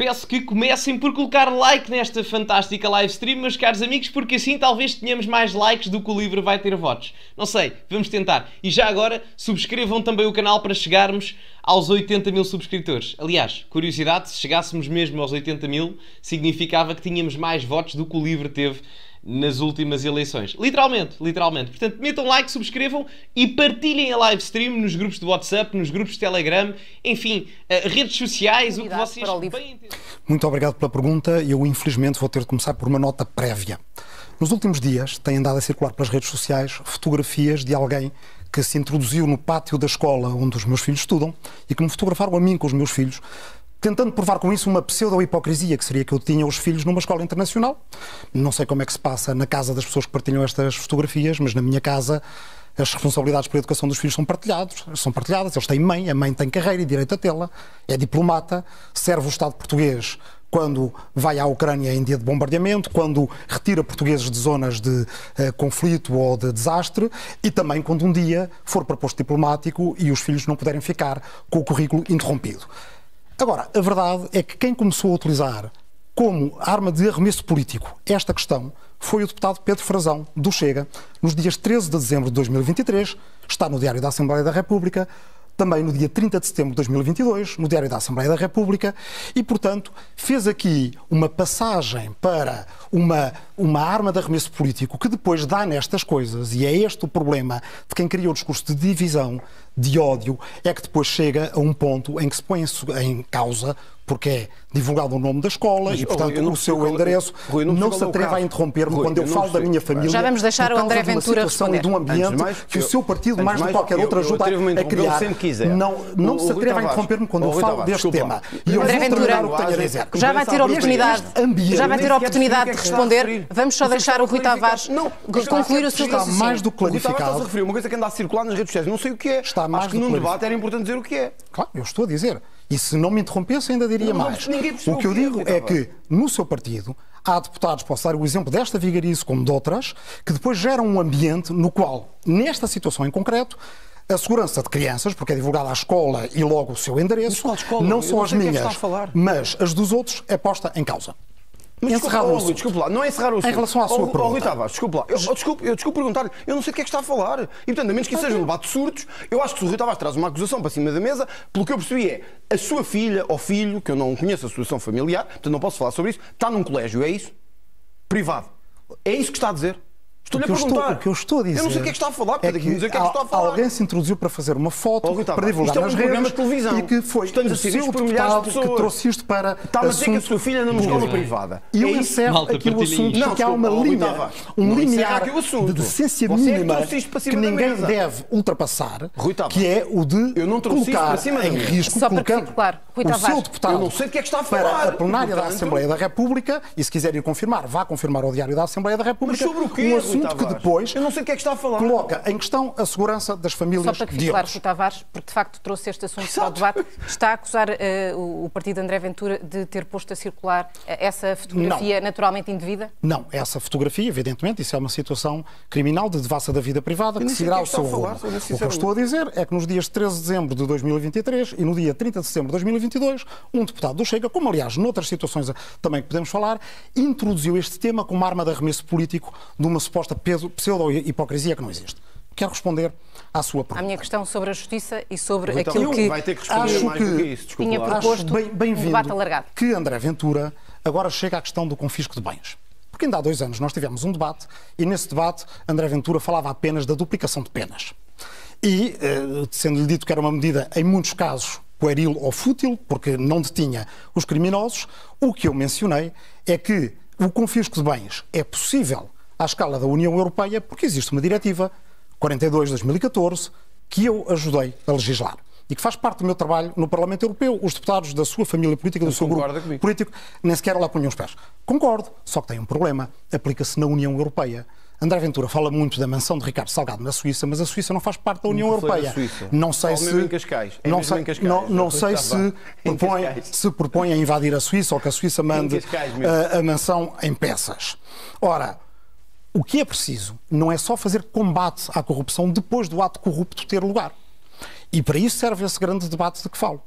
Peço que comecem por colocar like nesta fantástica livestream, meus caros amigos, porque assim talvez tenhamos mais likes do que o livro vai ter votos. Não sei, vamos tentar. E já agora, subscrevam também o canal para chegarmos aos 80 mil subscritores. Aliás, curiosidade, se chegássemos mesmo aos 80 mil, significava que tínhamos mais votos do que o livro teve nas últimas eleições. Literalmente, literalmente. Portanto, metam like, subscrevam e partilhem a live stream nos grupos de WhatsApp, nos grupos de Telegram, enfim, eh, redes sociais, o que vocês bem entendem. Muito obrigado pela pergunta. Eu, infelizmente, vou ter de começar por uma nota prévia. Nos últimos dias, têm andado a circular pelas redes sociais fotografias de alguém que se introduziu no pátio da escola onde os meus filhos estudam e que me fotografaram a mim com os meus filhos tentando provar com isso uma pseudo-hipocrisia, que seria que eu tinha os filhos numa escola internacional. Não sei como é que se passa na casa das pessoas que partilham estas fotografias, mas na minha casa as responsabilidades pela educação dos filhos são partilhados, são partilhadas, eles têm mãe, a mãe tem carreira e direito a tê-la, é diplomata, serve o Estado português quando vai à Ucrânia em dia de bombardeamento, quando retira portugueses de zonas de eh, conflito ou de desastre e também quando um dia for para posto diplomático e os filhos não puderem ficar com o currículo interrompido. Agora, a verdade é que quem começou a utilizar como arma de arremesso político esta questão foi o deputado Pedro Frazão, do Chega, nos dias 13 de dezembro de 2023, está no Diário da Assembleia da República, também no dia 30 de setembro de 2022, no Diário da Assembleia da República, e, portanto, fez aqui uma passagem para uma, uma arma de arremesso político que depois dá nestas coisas, e é este o problema de quem criou o discurso de divisão, de ódio, é que depois chega a um ponto em que se põe em causa porque é divulgado o nome da escola Mas, e, portanto, Rui, o seu fico, é endereço. Rui, não, não se é atreva a interromper-me quando eu, eu falo sei. da minha família. Já vamos deixar o André Ventura responder. de um ambiente mais, que eu, o seu partido, mais do que qualquer eu, outro, ajuda a criar. Sempre quiser. Não, não o, se atreva a interromper-me quando eu falo deste tema. E eu André vou Ventura, o que tenho a dizer. Já vai ter oportunidade, já vai é ter oportunidade de responder. Vamos só deixar o Rui Tavares concluir o seu raciocínio. Está mais do que clarificado. uma coisa que anda a circular nas redes sociais. Não sei o que é. Está mais Acho que num debate era importante dizer o que é. Claro, eu estou a dizer. E se não me interrompesse, ainda diria não, mais. o que eu digo é que, no seu partido, há deputados, posso dar o exemplo desta vigarice como de outras, que depois geram um ambiente no qual, nesta situação em concreto, a segurança de crianças, porque é divulgada à escola e logo o seu endereço, escola, não só as é minhas, mas as dos outros, é posta em causa. Mas encerrar desculpa, o assunto. lá, não é encerrar o assunto. Em relação à sua oh, pergunta. Oh, Rui Tavares, desculpe lá. Eu, oh, desculpe, eu desculpe perguntar-lhe, eu não sei o que é que está a falar. E portanto, a menos que isso seja um debate de surtos, eu acho que se o Rui Tavares traz uma acusação para cima da mesa, pelo que eu percebi é a sua filha ou filho, que eu não conheço a situação familiar, portanto não posso falar sobre isso, está num colégio, é isso? Privado. É isso que está a dizer? estou a perguntar. Estou, o que eu estou a dizer. Eu não sei o que é que está a falar, é que, que é que Alguém se introduziu para fazer uma foto, oh, para divulgar isto é nas é um programa de televisão. E que foi Estamos o seu deputado de que trouxe isto para. Estava a dizer que a sua filha numa escola privada. E eu é encerro aqui o assunto, porque há uma linha, um limiar de decência mínima que, ninguém deve ultrapassar, que é o de colocar em risco, colocando o seu deputado para a plenária da Assembleia da República, e se quiserem confirmar, vá confirmar ao Diário da Assembleia da República, um assunto assunto que depois. Eu não sei que é que está a falar. Coloca em questão a segurança das famílias Só para que fique claro, Rui Tavares, porque de facto trouxe este assunto Exato. o debate, está a acusar uh, o partido André Ventura de ter posto a circular eh, essa fotografia não. naturalmente indevida? Não, essa fotografia, evidentemente, isso é uma situação criminal de devassa da vida privada que se irá ao seu rumo. O que eu estou a dizer é que nos dias 13 de dezembro de 2023 e no dia 30 de setembro de 2022, um deputado do Chega, como aliás noutras situações também que podemos falar, introduziu este tema como arma de arremesso político de uma suposta suposta pseudo-hipocrisia que não existe. Quero responder à sua pergunta. A minha questão sobre a justiça e sobre então, aquilo que. Vai ter que responder acho mais que, que isso, desculpa. Tinha proposto bem, bem um debate alargado. Que André Ventura agora chega à questão do confisco de bens. Porque ainda há dois anos nós tivemos um debate e nesse debate André Ventura falava apenas da duplicação de penas. E, eh, sendo-lhe dito que era uma medida, em muitos casos, pueril ou fútil, porque não detinha os criminosos, o que eu mencionei é que o confisco de bens é possível à escala da União Europeia, porque existe uma diretiva 42 de 2014 que eu ajudei a legislar e que faz parte do meu trabalho no Parlamento Europeu. Os deputados da sua família política, do eu então seu grupo comigo. político, nem sequer lá punham os pés. Concordo, só que tem um problema. Aplica-se na União Europeia. André Ventura fala muito da mansão de Ricardo Salgado na Suíça, mas a Suíça não faz parte da União Europeia. Não sei se em Cascais. É em não sei, Cascais. não, não sei tá se propõe, se propõe a invadir a Suíça ou que a Suíça mande a, eh, a mansão em peças. Ora, o que é preciso não é só fazer combate à corrupção depois do ato corrupto ter lugar. E para isso serve esse grande debate de que falo.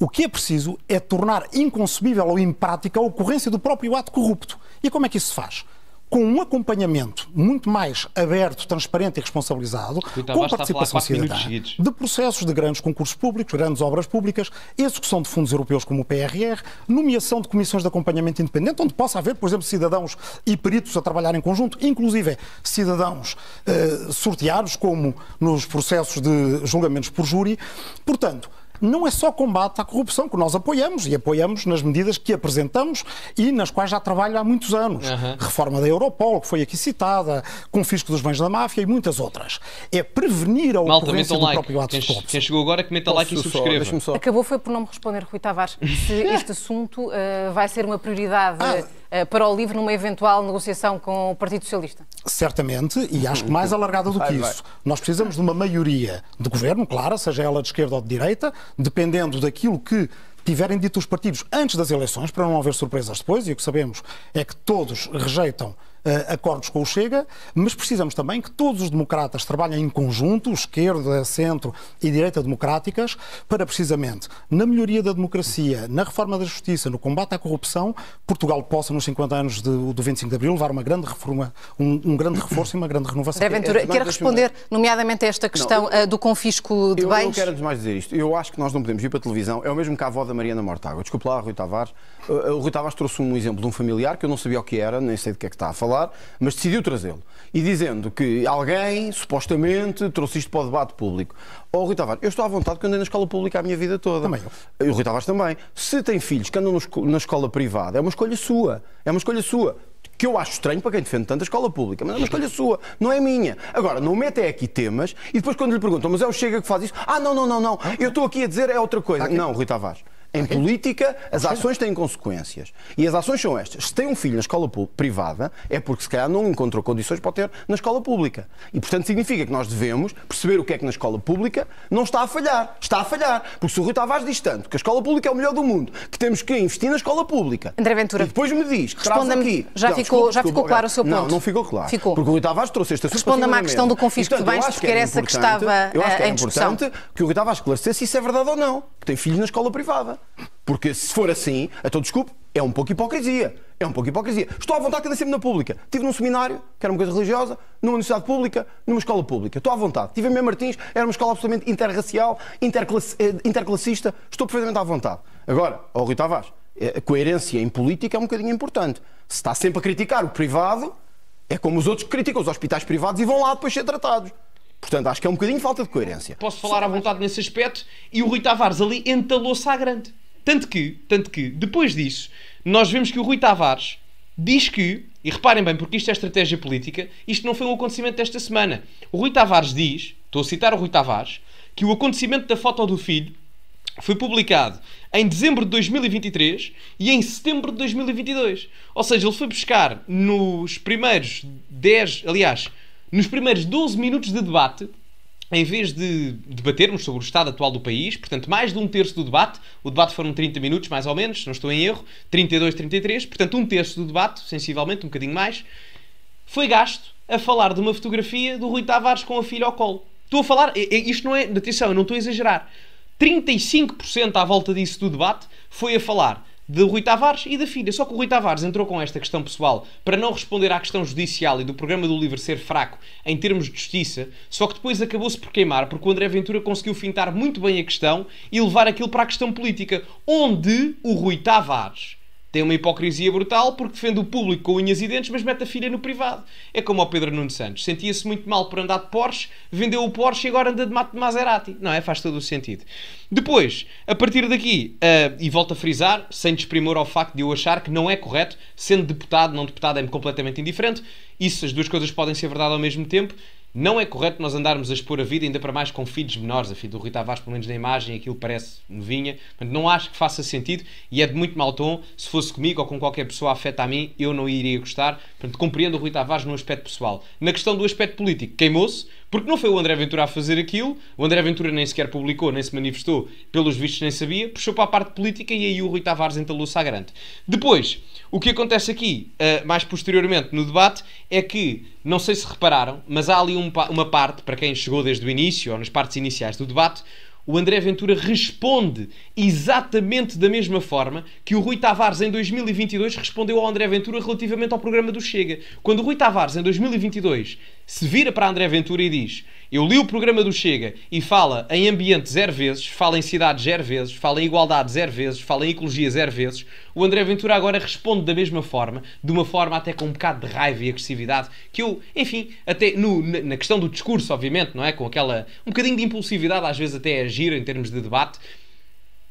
O que é preciso é tornar inconcebível ou imprática a ocorrência do próprio ato corrupto. E como é que isso se faz? com um acompanhamento muito mais aberto, transparente e responsabilizado, com com participação cidadã, de processos de grandes concursos públicos, grandes obras públicas, execução de fundos europeus como o PRR, nomeação de comissões de acompanhamento independente, onde possa haver, por exemplo, cidadãos e peritos a trabalhar em conjunto, inclusive cidadãos eh, sorteados, como nos processos de julgamentos por júri. Portanto, não é só combate à corrupção que nós apoiamos e apoiamos nas medidas que apresentamos e nas quais já trabalho há muitos anos. Uhum. Reforma da Europol, que foi aqui citada, confisco dos bens da máfia e muitas outras. É prevenir a Malta, ocorrência do like. próprio ato quem, de corrupção. Quem chegou agora, comenta like e subscreva. Acabou foi por não me responder, Rui Tavares, se este assunto uh, vai ser uma prioridade ah, eh, para o LIVRE numa eventual negociação com o Partido Socialista? Certamente, e acho que mais alargada do que isso. Nós precisamos de uma maioria de governo, claro, seja ela de esquerda ou de direita, dependendo daquilo que tiverem dito os partidos antes das eleições, para não haver surpresas depois, e o que sabemos é que todos rejeitam eh, acordos com o Chega, mas precisamos também que todos os democratas trabalhem em conjunto, esquerda, centro e direita democráticas, para precisamente na melhoria da democracia, na reforma da justiça, no combate à corrupção, Portugal possa, nos 50 anos de, do 25 de Abril, levar uma grande reforma, um, um grande reforço e uma grande renovação. André Ventura, eh, quer responder, nomeadamente, a esta questão não, eu, eh, do confisco de eu bens? Eu não quero mais dizer isto. Eu acho que nós não podemos ir para a televisão. É o mesmo que a avó da Mariana Mortágua. Desculpe lá, Rui Tavares. O Rui Tavares trouxe um exemplo de um familiar que eu não sabia o que era, nem sei de que é que está a falar falar, mas decidiu trazê-lo. E dizendo que alguém, supostamente, trouxe isto para o debate público. Oh, Rui Tavares, eu estou à vontade que andei na escola pública a minha vida toda. Também eu. O Rui Tavares também. Se tem filhos que andam na escola privada, é uma escolha sua. É uma escolha sua que eu acho estranho para quem defende tanto a escola pública, mas é uma escolha sua, não é minha. Agora, não mete é aqui temas e depois quando lhe perguntam, mas é o Chega que faz isso? Ah, não, não, não, não, eu estou aqui a dizer é outra coisa. Não, Rui Tavares, em política, as ações têm consequências. E as ações são estas. Se tem um filho na escola privada, é porque se calhar não encontrou condições para o ter na escola pública. E, portanto, significa que nós devemos perceber o que é que na escola pública não está a falhar. Está a falhar. Porque se o Rui Tavares diz tanto que a escola pública é o melhor do mundo, que temos que investir na escola pública. André Ventura. E depois me diz, responda -me. aqui. Já, não, ficou, desculpa, já ficou desculpa, claro o seu ponto? Não, não ficou claro. Ficou. Porque o Rui Tavares trouxe esta assunto. Responda-me à questão do confisco de bens, porque era essa que estava eu acho que é em importante que o Rui Tavares esclarecesse se isso é verdade ou não. Que tem filhos na escola privada porque se for assim, então desculpe, é um pouco hipocrisia. É um pouco hipocrisia. Estou à vontade cada sempre na pública. Estive num seminário, que era uma coisa religiosa, numa universidade pública, numa escola pública. Estou à vontade. Estive em Mem Martins, era uma escola absolutamente interracial, eh, interclassista. Estou perfeitamente à vontade. Agora, ao Rui Tavares, eh, a coerência em política é um bocadinho importante. Se está sempre a criticar o privado, é como os outros que criticam os hospitais privados e vão lá depois ser tratados. Portanto, acho que é um bocadinho falta de coerência. Posso falar à vontade nesse aspecto e o Rui Tavares ali entalou-se à grande. Tanto que, tanto que, depois disso, nós vemos que o Rui Tavares diz que, e reparem bem, porque isto é estratégia política, isto não foi um acontecimento desta semana. O Rui Tavares diz, estou a citar o Rui Tavares, que o acontecimento da foto do filho foi publicado em dezembro de 2023 e em setembro de 2022. Ou seja, ele foi buscar nos primeiros 10, aliás, nos primeiros 12 minutos de debate, em vez de debatermos sobre o estado atual do país, portanto, mais de um terço do debate, o debate foram 30 minutos, mais ou menos, não estou em erro, 32, 33, portanto, um terço do debate, sensivelmente, um bocadinho mais, foi gasto a falar de uma fotografia do Rui Tavares com a filha ao colo. Estou a falar, isto não é, atenção, eu não estou a exagerar. 35% à volta disso do debate foi a falar de Rui Tavares e da filha. Só que o Rui Tavares entrou com esta questão pessoal para não responder à questão judicial e do programa do Livre ser fraco em termos de justiça, só que depois acabou-se por queimar, porque o André Ventura conseguiu fintar muito bem a questão e levar aquilo para a questão política, onde o Rui Tavares tem uma hipocrisia brutal porque defende o público com unhas e dentes, mas mete a filha no privado. É como o Pedro Nuno Santos. Sentia-se muito mal por andar de Porsche, vendeu o Porsche e agora anda de de Maserati. Não é? Faz todo o sentido. Depois, a partir daqui, uh, e volto a frisar, sem desprimor ao facto de eu achar que não é correto, sendo deputado, não deputado, é-me completamente indiferente. Isso, as duas coisas podem ser verdade ao mesmo tempo. Não é correto nós andarmos a expor a vida, ainda para mais com filhos menores. A filha do Rui Tavares, pelo menos na imagem, aquilo parece novinha. Portanto, não acho que faça sentido e é de muito mau tom. Se fosse comigo ou com qualquer pessoa afeta a mim, eu não iria gostar. Portanto, compreendo o Rui Tavares no aspecto pessoal. Na questão do aspecto político, queimou-se porque não foi o André Ventura a fazer aquilo, o André Ventura nem sequer publicou, nem se manifestou, pelos vistos nem sabia, puxou para a parte política e aí o Rui Tavares entalou-se à grande. Depois, o que acontece aqui, eh, mais posteriormente no debate, é que, não sei se repararam, mas há ali uma parte, para quem chegou desde o início, ou nas partes iniciais do debate, o André Ventura responde exatamente da mesma forma que o Rui Tavares em 2022 respondeu ao André Ventura relativamente ao programa do Chega. Quando o Rui Tavares em 2022 se vira para André Ventura e diz: Eu li o programa do Chega e fala em ambiente zero vezes, fala em cidade zero vezes, fala em igualdade zero vezes, fala em ecologia zero vezes, o André Ventura agora responde da mesma forma, de uma forma até com um bocado de raiva e agressividade, que eu, enfim, até no, na questão do discurso, obviamente, não é? Com aquela. um bocadinho de impulsividade, às vezes até agir é em termos de debate,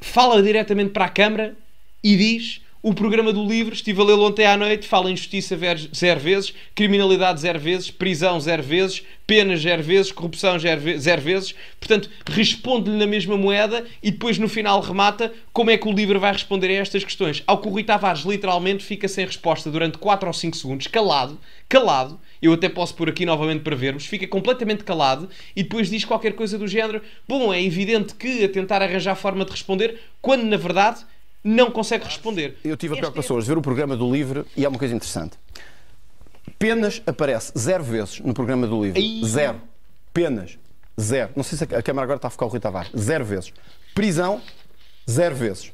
fala diretamente para a Câmara e diz o programa do livro, estive a lê-lo ontem à noite, fala em justiça zero vezes, criminalidade zero vezes, prisão zero vezes, penas zero vezes, corrupção zero vezes. Portanto, responde-lhe na mesma moeda e depois no final remata como é que o livro vai responder a estas questões. Ao que o Rui Tavares literalmente fica sem resposta durante 4 ou 5 segundos, calado, calado. Eu até posso pôr aqui novamente para vermos. Fica completamente calado e depois diz qualquer coisa do género. Bom, é evidente que a tentar arranjar forma de responder, quando na verdade não consegue responder. Eu tive a preocupação é hoje de ver o programa do Livre e há uma coisa interessante. Penas aparece zero vezes no programa do Livre. Zero. Penas. Zero. Não sei se a Câmara agora está a focar o Rui Tavares. Zero vezes. Prisão. Zero vezes.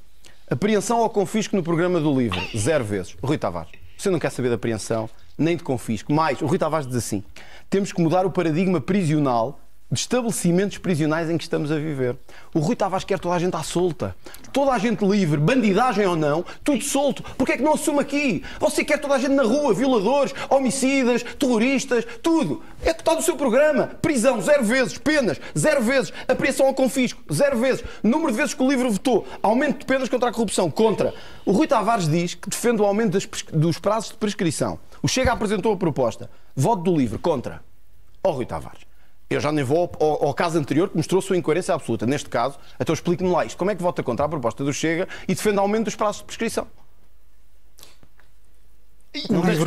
Apreensão ou confisco no programa do Livre. Zero vezes. Rui Tavares. Você não quer saber de apreensão nem de confisco. Mais, o Rui Tavares diz assim: temos que mudar o paradigma prisional de estabelecimentos prisionais em que estamos a viver. O Rui Tavares quer toda a gente à solta. Toda a gente livre, bandidagem ou não, tudo solto. Porquê é que não assume aqui? Você quer toda a gente na rua, violadores, homicidas, terroristas, tudo. É que está no seu programa. Prisão, zero vezes. Penas, zero vezes. Apreensão ao confisco, zero vezes. Número de vezes que o livro votou. Aumento de penas contra a corrupção, contra. O Rui Tavares diz que defende o aumento das, dos prazos de prescrição. O Chega apresentou a proposta. Voto do livro, contra. Ó oh, Rui Tavares eu já nem vou ao, ao caso anterior que mostrou sua incoerência absoluta. Neste caso, então explique-me lá isto. Como é que vota contra a proposta do Chega e defende aumento dos prazos de prescrição? Não é eu,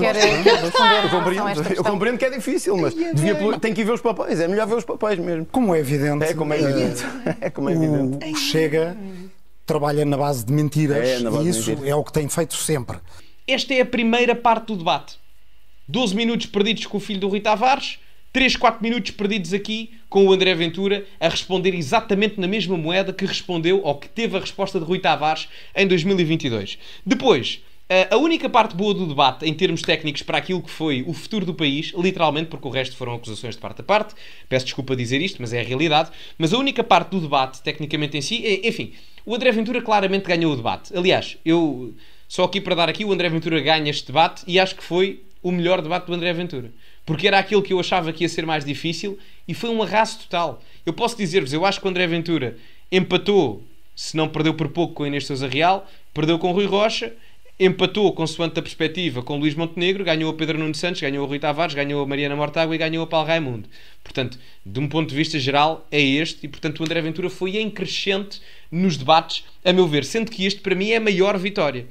compreendo, eu compreendo que é difícil, mas devia, tem que ir ver os papéis, é melhor ver os papéis mesmo. Como é evidente. É como é eh, evidente. É como é evidente. O Chega trabalha na base de mentiras é, base e isso é o que tem feito sempre. Esta é a primeira parte do debate. 12 minutos perdidos com o filho do Rui Tavares, 3, 4 minutos perdidos aqui com o André Ventura a responder exatamente na mesma moeda que respondeu ou que teve a resposta de Rui Tavares em 2022. Depois, eh, a única parte boa do debate, em termos técnicos, para aquilo que foi o futuro do país, literalmente, porque o resto foram acusações de parte a parte, peço desculpa dizer isto, mas é a realidade. Mas a única parte do debate, tecnicamente em si, é, enfim, o André Ventura claramente ganhou o debate. Aliás, eu só aqui para dar aqui, o André Ventura ganha este debate e acho que foi o melhor debate do André Ventura porque era aquilo que eu achava que ia ser mais difícil e foi um arraso total. Eu posso dizer-vos, eu acho que o André Ventura empatou, se não perdeu por pouco com Inês Sousa Real, perdeu com o Rui Rocha, empatou consoante a perspectiva com o Luís Montenegro, ganhou a Pedro Nuno Santos, ganhou a Rui Tavares, ganhou a Mariana Mortágua e ganhou a Paulo Raimundo. Portanto, de um ponto de vista geral, é este e, portanto, o André Ventura foi em crescente nos debates, a meu ver, sendo que este, para mim, é a maior vitória.